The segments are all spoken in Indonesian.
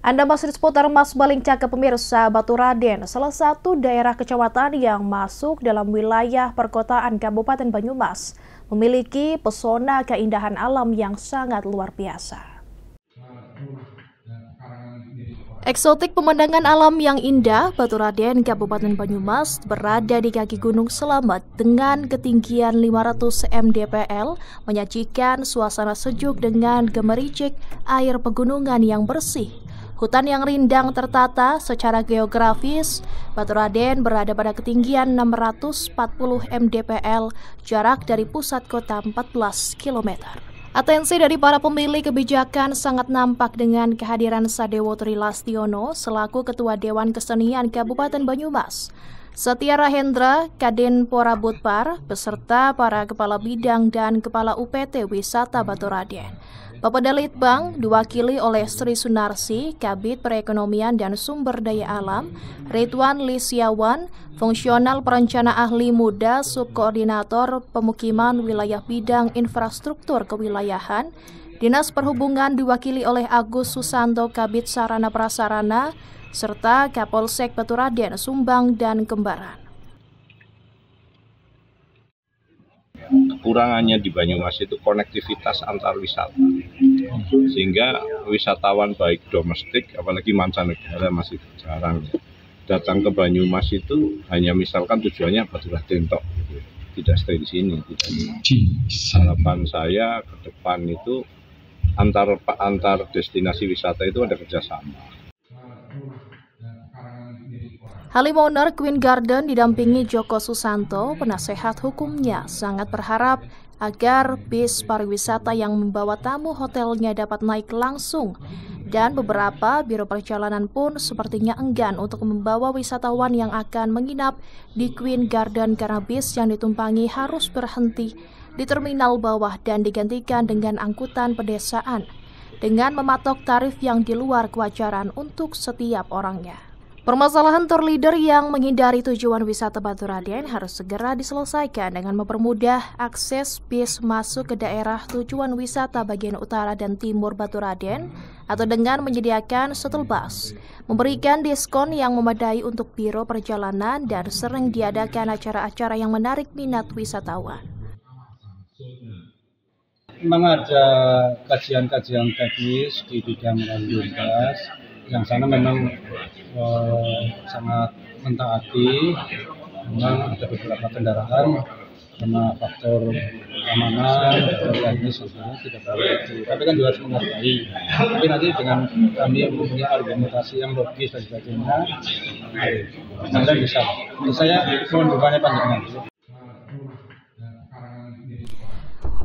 Anda masih di seputar Mas Baling ke pemirsa Batu Raden, salah satu daerah kecamatan yang masuk dalam wilayah perkotaan Kabupaten Banyumas, memiliki pesona keindahan alam yang sangat luar biasa. Eksotik pemandangan alam yang indah, Batu Raden, Kabupaten Banyumas berada di kaki Gunung Selamat dengan ketinggian 500 mdpl, menyajikan suasana sejuk dengan gemericik air pegunungan yang bersih Hutan yang rindang tertata secara geografis, Batu Raden berada pada ketinggian 640 mdpl, jarak dari pusat kota 14 km. Atensi dari para pemilih kebijakan sangat nampak dengan kehadiran Sadewo Trilastiono selaku Ketua Dewan Kesenian Kabupaten Banyumas. Setia Rahendra, Kaden Butpar, beserta para kepala bidang dan kepala UPT Wisata Batu Raden. Bapeda Litbang diwakili oleh Sri Sunarsi, Kabit Perekonomian dan Sumber Daya Alam, Ridwan Lisiawan, Fungsional Perencana Ahli Muda Subkoordinator Pemukiman Wilayah Bidang Infrastruktur Kewilayahan, Dinas Perhubungan diwakili oleh Agus Susanto Kabit Sarana Prasarana, serta Kapolsek Peturaden Sumbang dan Kembaran. kekurangannya di Banyumas itu konektivitas antar wisata. Sehingga wisatawan baik domestik apalagi mancanegara masih jarang datang ke Banyumas itu hanya misalkan tujuannya Batulah Tentok gitu ya. tidak stay di sini harapan saya ke depan itu antar antar destinasi wisata itu ada kerjasama Halim owner Queen Garden didampingi Joko Susanto, penasehat hukumnya, sangat berharap agar bis pariwisata yang membawa tamu hotelnya dapat naik langsung. Dan beberapa biro perjalanan pun sepertinya enggan untuk membawa wisatawan yang akan menginap di Queen Garden karena bis yang ditumpangi harus berhenti di terminal bawah dan digantikan dengan angkutan pedesaan dengan mematok tarif yang di luar kewajaran untuk setiap orangnya. Permasalahan leader yang menghindari tujuan wisata Batu Raden harus segera diselesaikan dengan mempermudah akses bis masuk ke daerah tujuan wisata bagian utara dan timur Batu Raden atau dengan menyediakan shuttle bus, memberikan diskon yang memadai untuk biro perjalanan dan sering diadakan acara-acara yang menarik minat wisatawan. Memang kajian-kajian teknis di bidang lalu lintas, yang sana memang eh, sangat mentaati memang ada beberapa kendaraan karena faktor keamanan ini sebenarnya tidak baik tapi kan juga harus menghargai tapi nanti dengan kami yang punya argumentasi yang logis dan sebagainya nanti bisa saya mohon bukannya panjang.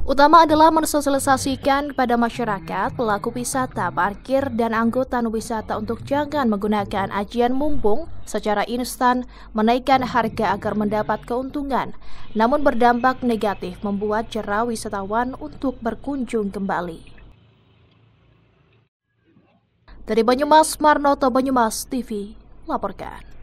utama adalah mensosialisasikan kepada masyarakat, pelaku wisata, parkir, dan angkutan wisata untuk jangan menggunakan ajian mumpung secara instan menaikkan harga agar mendapat keuntungan, namun berdampak negatif membuat cerah wisatawan untuk berkunjung kembali. Dari Banyumas, Marnoto Banyumas TV, laporkan.